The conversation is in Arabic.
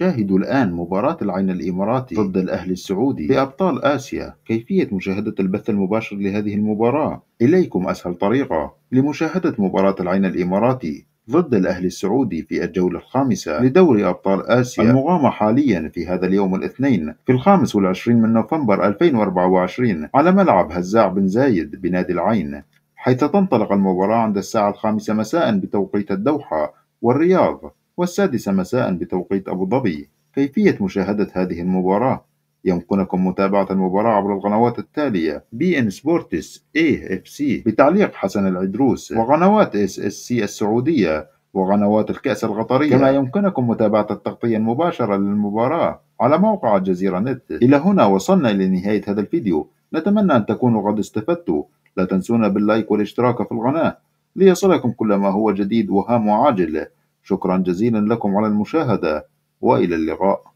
شاهدوا الآن مباراة العين الإماراتي ضد الأهلي السعودي لأبطال آسيا كيفية مشاهدة البث المباشر لهذه المباراة إليكم أسهل طريقة لمشاهدة مباراة العين الإماراتي ضد الأهلي السعودي في الجولة الخامسة لدوري أبطال آسيا المقامة حاليا في هذا اليوم الاثنين في الخامس والعشرين من نوفمبر 2024 على ملعب هزاع بن زايد بنادي العين حيث تنطلق المباراة عند الساعة الخامسة مساء بتوقيت الدوحة والرياض والسادسة مساء بتوقيت أبو ظبي كيفية مشاهدة هذه المباراة يمكنكم متابعة المباراة عبر القنوات التالية بي ان سبورتس اي اف سي بتعليق حسن العدروس وقنوات اس اس سي السعودية وقنوات الكأس القطرية كما يمكنكم متابعة التغطية المباشرة للمباراة على موقع الجزيرة نت إلى هنا وصلنا إلى نهاية هذا الفيديو نتمنى أن تكونوا قد استفدتوا لا تنسونا باللايك والاشتراك في القناة ليصلكم كل ما هو جديد وهام وعاجل شكرا جزيلا لكم على المشاهدة وإلى اللقاء